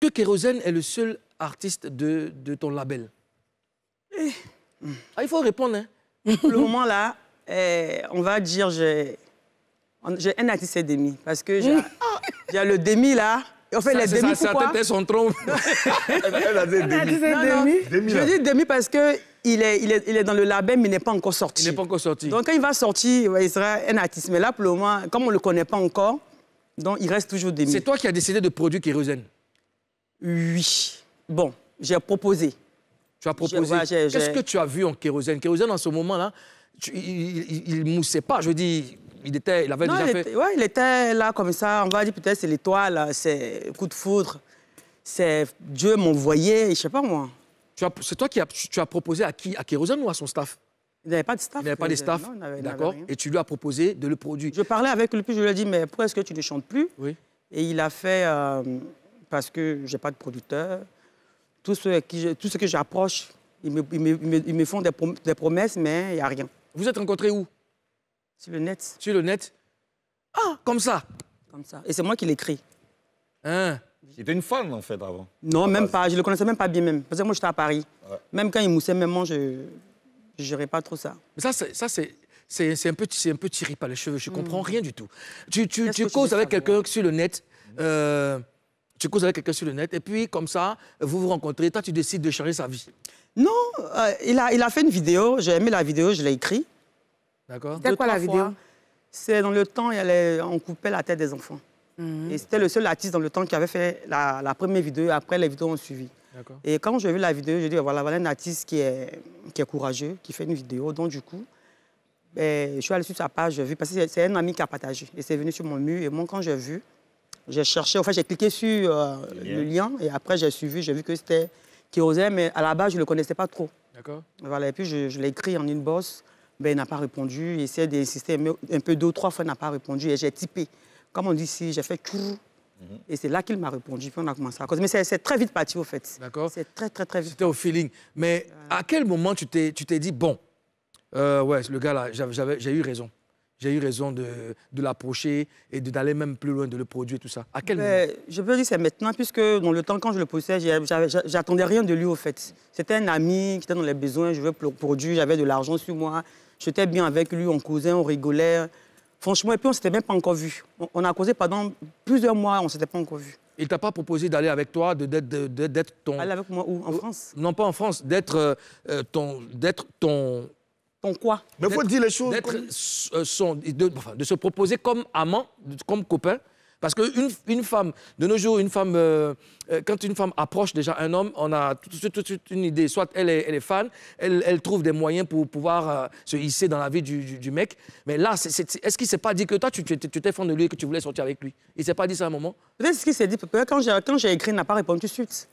que Kérosène est le seul artiste de, de ton label eh. ah, Il faut répondre. Hein. Pour le moment, là, eh, on va dire j'ai un artiste et demi. Parce que j'ai le demi, là. en fait, les demi, ça, son elle a dit demi. je dis demi parce que il est, il est, il est dans le label, mais il n'est pas encore sorti. Il n'est pas encore sorti. Donc, quand il va sortir, il sera un artiste. Mais là, pour le moment, comme on ne le connaît pas encore, donc il reste toujours demi. C'est toi qui as décidé de produire Kérosène oui. Bon, j'ai proposé. Tu as proposé. Qu'est-ce que tu as vu en kérosène Kérosène, en ce moment-là, il ne moussait pas. Je dis, il, était, il avait déjà fait... il était là comme ça. On va dire peut-être c'est l'étoile, c'est coup de foudre. C'est Dieu m'envoyait, je sais pas moi. C'est toi qui as, tu as proposé à qui À Kérosène ou à son staff Il n'avait pas de staff. Il n'avait pas de euh, staff, d'accord Et tu lui as proposé de le produire. Je parlais avec lui, puis je lui ai dit, mais pourquoi est-ce que tu ne chantes plus Oui. Et il a fait... Euh, parce que je n'ai pas de producteur. Tout ce qui, que j'approche, ils me, font des, promesses, mais il n'y a rien. Vous êtes rencontré où Sur le net. Sur le net Ah, comme ça Comme ça. Et c'est moi qui l'écris. Hein C'était une femme, en fait, avant Non, même pas. Je ne le connaissais même pas bien, même. Parce que moi, j'étais à Paris. Même quand il moussait, même moi, je ne gérais pas trop ça. Mais ça, c'est c'est un peu, un tiré par les cheveux. Je comprends mm. rien du tout. Tu, tu, causes avec quelqu'un sur le net. Euh, tu causes avec quelqu'un sur le net, et puis comme ça, vous vous rencontrez, toi tu décides de changer sa vie. Non, euh, il, a, il a fait une vidéo, j'ai aimé la vidéo, je l'ai écrite. D'accord. C'était quoi la vidéo C'est dans le temps, il on coupait la tête des enfants. Mhm. Et c'était le seul artiste dans le temps qui avait fait la, première vidéo, après les vidéos ont suivi. Et quand j'ai vu la vidéo, j'ai dit, voilà, voilà un artiste qui est, qui est courageux, qui fait une vidéo, donc du coup, ben, je suis allé sur sa page, j'ai vu, parce que c'est un ami qui a partagé. Et c'est venu sur mon mur, et moi, quand j'ai vu, j'ai cherché, en fait, j'ai cliqué sur euh, le, lien. et après, j'ai suivi, j'ai vu que c'était osait, mais à la base, je ne le connaissais pas trop. D'accord. Voilà, et puis, je, l'ai écrit en une bosse, Ben, il n'a pas répondu. Il essaie d'insister un peu deux, trois fois, il n'a pas répondu. Et j'ai typé. Comme on dit ici, j'ai fait tout. Mhm. Et c'est là qu'il m'a répondu, puis on a commencé à cause. Mais c'est très vite parti, au fait. D'accord. C'est très, très, très vite. C'était au feeling. Mais euh. à quel moment tu t'es dit, bon, euh, ouais, le gars là, j'ai eu raison j'ai eu raison de, de l'approcher et d'aller même plus loin, de le produire, tout ça. À quel ben, moment Je peux dire c'est maintenant, puisque dans le temps, quand je le poussais, j'attendais rien de lui, au fait. C'était un ami qui était dans les besoins, je veux produire, j'avais de l'argent sur moi. J'étais bien avec lui, on causait, on rigolait. Franchement, et puis on ne s'était même pas encore vu. On a causé pendant plusieurs mois, on ne s'était pas encore vu. Il t'a pas proposé d'aller avec toi, d'être de, ton... Aller avec moi où En euh, France Non, pas en France, d'être euh, euh, ton, ton quoi Mais faut dire les choses. Euh, de, se proposer comme amant, comme copain. Parce que une femme, de nos jours, une femme, euh, euh, quand une femme approche déjà un homme, on a tout de suite, une idée. Soit elle est, elle est fan, elle, trouve des moyens pour pouvoir se hisser dans la vie du, mec. Mais là, est-ce qu'il ne s'est pas dit que toi, tu t'es fan de lui et que tu voulais sortir avec lui Il s'est pas dit ça à un moment ce s'est dit. quand j'ai écrit, il n'a pas répondu tout de suite.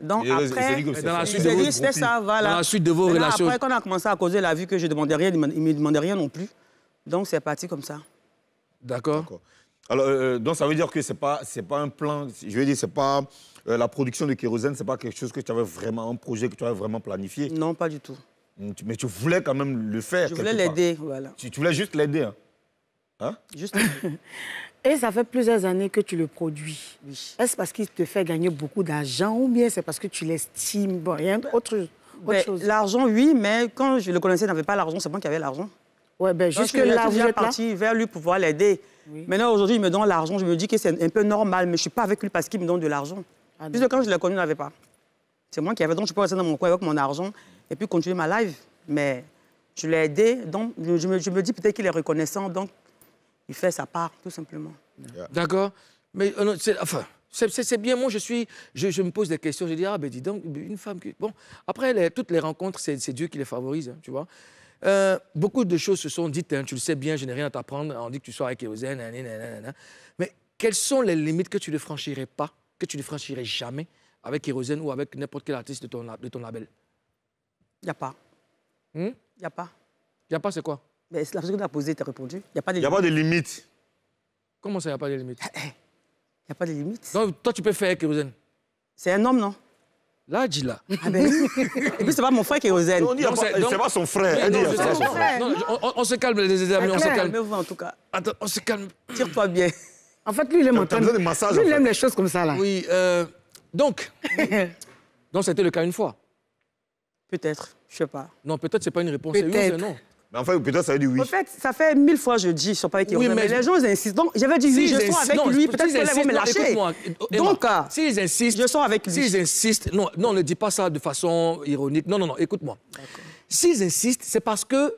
Donc après, dans ça, qu'on a commencé à causer la vue que je ne demandais rien, il ne me demandait rien non plus. Donc c'est parti comme ça. D'accord. Alors, euh, euh, donc ça veut dire que ce n'est pas, pas un plan, je veux dire, c'est pas euh, la production de kérosène, ce n'est pas quelque chose que tu avais vraiment, un projet que tu avais vraiment planifié. Non, pas du tout. Hum, mais tu voulais quand même le faire. Je voulais l'aider, voilà. Tu, voulais juste l'aider. Hein? hein? Juste. Et ça fait plusieurs années que tu le produis. Est-ce parce qu'il te fait gagner beaucoup d'argent ou bien c'est parce que tu l'estimes bon, rien autre, autre ben, chose L'argent, oui, mais quand je le connaissais, il n'avait pas l'argent, c'est moi qui avais l'argent. Ouais, ben, jusque là, Je parti vers lui pour pouvoir l'aider. Maintenant, aujourd'hui, il me donne l'argent. Je me dis que c'est un peu normal, mais je ne suis pas avec lui parce qu'il me donne de l'argent. Ah Plus Juste quand je l'ai connu, il n'avait pas. C'est moi qui avais, donc je peux rester dans mon coin avec mon argent et puis continuer ma live. Mais je l'ai aidé, donc me, je me dis peut-être qu'il est reconnaissant. Donc il fait sa part, tout simplement. D'accord Mais euh, enfin, c'est bien. Moi, je suis, je, me pose des questions. Je dis ah ben dis donc, une femme bon. Après toutes les rencontres, c'est Dieu qui les favorise, hein, tu vois. Euh, beaucoup de choses se sont dites. Hein. tu le sais bien, je n'ai rien à t'apprendre. On dit que tu sois avec Eozen, mais quelles sont les limites que tu ne franchirais pas, que tu ne franchirais jamais avec Kérosène ou avec n'importe quel artiste de ton, de ton label Il n'y a pas. Il hmm? n'y a pas. Il n'y a pas, c'est quoi mais la question que tu as posée, tu as répondu. Il n'y a pas de limite. a pas de Comment ça, il n'y a pas de limite eh, eh. Il n'y a pas de limite. Donc, toi, tu peux faire kérosène. C'est un homme, non Là, dis là. Ah ben... Et puis, c'est pas mon frère kérosène. Non, c'est pas son frère. on, se calme, les amis, on se calme. vous en tout cas. Attends, on se calme. Tire-toi bien. En fait, lui, il aime Lui, aime les choses comme ça, là. Oui, euh... donc. donc, c'était le cas une fois. Peut-être, je ne sais pas. Non, peut-être ce n'est pas une réponse. Peut-être. non. Mais enfin, peut-être ça veut dire oui. En fait, ça fait mille fois que je dis, je ne pas avec qui oui, mais, les gens, ils insistent. Donc, j'avais dit oui, je sors avec lui, peut-être qu'ils vont me lâcher. Donc, si ah, ils insistent, je sors avec lui. S'ils insistent, non, non, ne dis pas ça de façon ironique. Non, non, non, écoute-moi. S'ils insistent, c'est parce que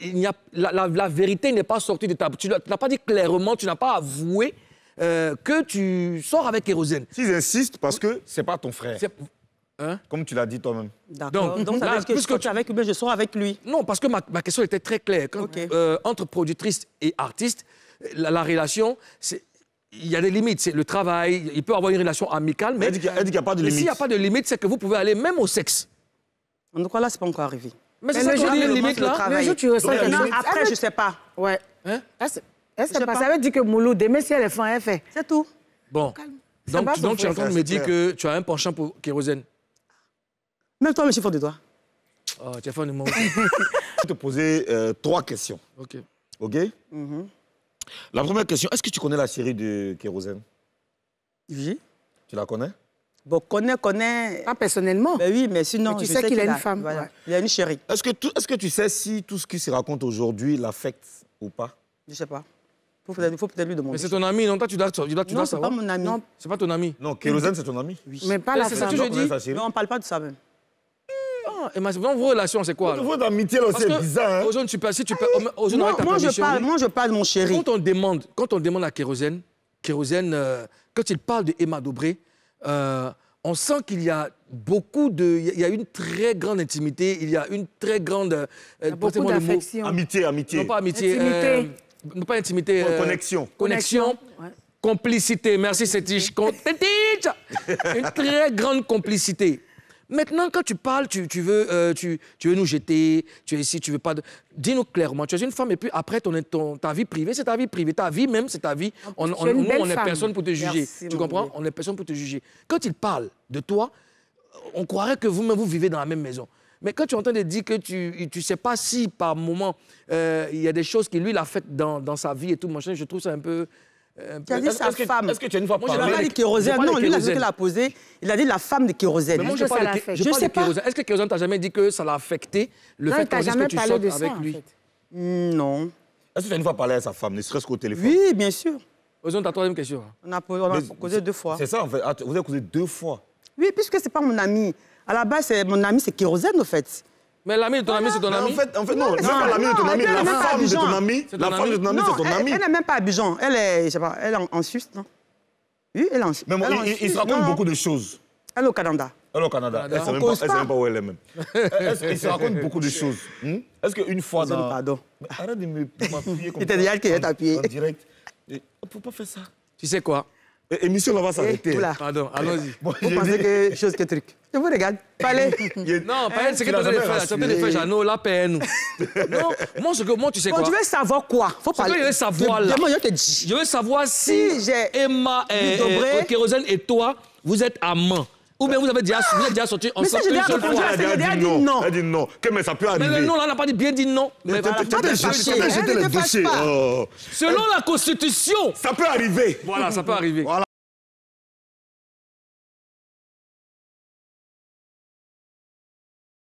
il y a, la, vérité n'est pas sortie de ta... Tu n'as pas dit clairement, tu n'as pas avoué euh, que tu sors avec kérosène. S'ils insistent, parce que c'est pas ton frère. Hein? Comme tu l'as dit toi-même. Donc, Donc là, que, puisque tu es avec lui, je suis avec lui. Non, parce que ma, question était très claire. Euh, entre productrice et artiste, la, relation, il y a des limites. C'est le travail, il peut avoir une relation amicale, mais. Elle dit qu'il n'y a, pas de limite. S'il n'y a pas de limite, c'est que vous pouvez aller même au sexe. Donc tout cas, là, c'est pas encore arrivé. Mais, c'est ça qu'on limite, là. jour, tu ressens que après, je ne sais pas. Ouais. Hein? Elle, sait pas. Ça veut dire que Moulou, demain, si elle est fan, elle fait. C'est tout. Bon. Donc, donc tu es en train de me dire que tu as un penchant pour kérosène. Même toi, je suis fort de toi. Oh, tu es fort de moi aussi. je vais te poser euh, trois questions. OK. OK mhm. La première question, est-ce que tu connais la série de Kérosène Oui. Tu la connais Bon, connais, connais. Pas personnellement. Mais ben oui, mais sinon. tu sais, qu'il a, une femme. Voilà. Il a une chérie. Est-ce que, tu, sais si tout ce qui se raconte aujourd'hui l'affecte ou pas Je ne sais pas. Il faut peut-être lui demander. Mais c'est ton ami, non Toi, tu dois, tu tu non, savoir. c'est pas mon ami. Non, c'est pas ton ami. Non, Kérosène, c'est ton ami. Oui. Mais pas eh, la C'est ça que je dis. Mais on parle pas de ça même vos relations, c'est quoi Vos amitiés, c'est bizarre. Hein. Aux tu peux, tu peux, moi, je parle, moi, je parle, mon chéri. Quand on demande, quand on demande à Kérosène, Kérosène, euh, quand il parle de Emma Dobré, euh, on sent qu'il y a beaucoup de... Il y a une très grande intimité, il y a une très grande... Euh, il y a d'affection. Amitié, amitié. Non, pas amitié. Intimité. Euh, non pas intimité. connexion. Connexion. Complicité. Merci, Cetiche. Une très grande complicité. Maintenant, quand tu parles, tu, veux, euh, tu, veux nous jeter, tu es ici, tu veux pas... Dis-nous clairement, tu es une femme et puis après, ton, ton ta vie privée, c'est ta vie privée. Ta vie même, c'est ta vie. On, on, nous, on est personne pour te juger. tu comprends On est personne pour te juger. Quand il parle de toi, on croirait que vous-même, vous vivez dans la même maison. Mais quand tu train de dire que tu ne tu sais pas si par moment euh, il y a des choses qui lui l'a faites dans, dans, sa vie et tout, je trouve ça un peu, euh, tu qui a dit sa femme. Est-ce que tu as une fois parlé Moi, parlé de Kérosène. Non, lui, il a posé. Il a dit la femme de Kérosène. Mais moi, je, ne sais pas. Est-ce que Kérosène t'a jamais dit que ça l'a affecté le fait jamais que tu parlé de ça, avec lui hmm, Non. Est-ce que tu as une fois parlé à sa femme, ne serait-ce qu'au téléphone Oui, bien sûr. Ozone, ta troisième question. On a, on a causé deux fois. C'est ça, en fait. Ah, vous avez causé deux fois. Oui, puisque c'est pas mon ami. À la base, mon ami, c'est Kérosène, au fait. Mais l'ami de ton ami, c'est ton ami. En fait, en fait non, c'est pas l'ami de ton ami. La femme de ton ami, la femme de ton ami, c'est ton ami. Elle n'est même pas à Elle est, je sais pas, elle est en Suisse, non Oui, elle est en Suisse. Mais il se raconte beaucoup de choses. Elle est au Canada. Elle est au Canada. Elle ne sait, même pas, où elle est même. Il se raconte beaucoup de choses. Hmm? Est-ce qu'une fois dans... Pardon. Arrête de m'appuyer comme ça. Il était déjà qu'elle t'a appuyé. En direct. On ne peut pas faire ça. Tu sais quoi Émission, on va eh, s'arrêter. Pardon, eh, allons-y. vous pensez que chose que truc. Je vous regarde. Parlez. non, parlez de ce que tu as fait. Tu as fait faire Jeannot, la peine. Non, moi, ce que, moi, tu sais bon, quoi. Tu veux savoir quoi Faut parler. je veux savoir là. je te dis. Je veux savoir si, j'ai Emma, et, et, euh, Kérosène et toi, vous êtes amants. Ou bien vous avez déjà, vous êtes déjà sorti ensemble une seule fois. Elle a dit non. Elle a dit non. Que, mais ça peut arriver. Mais non, là, on n'a pas dit bien dit non. Mais voilà, pas de Selon la Constitution. Ça peut arriver. Voilà, ça peut arriver. Voilà.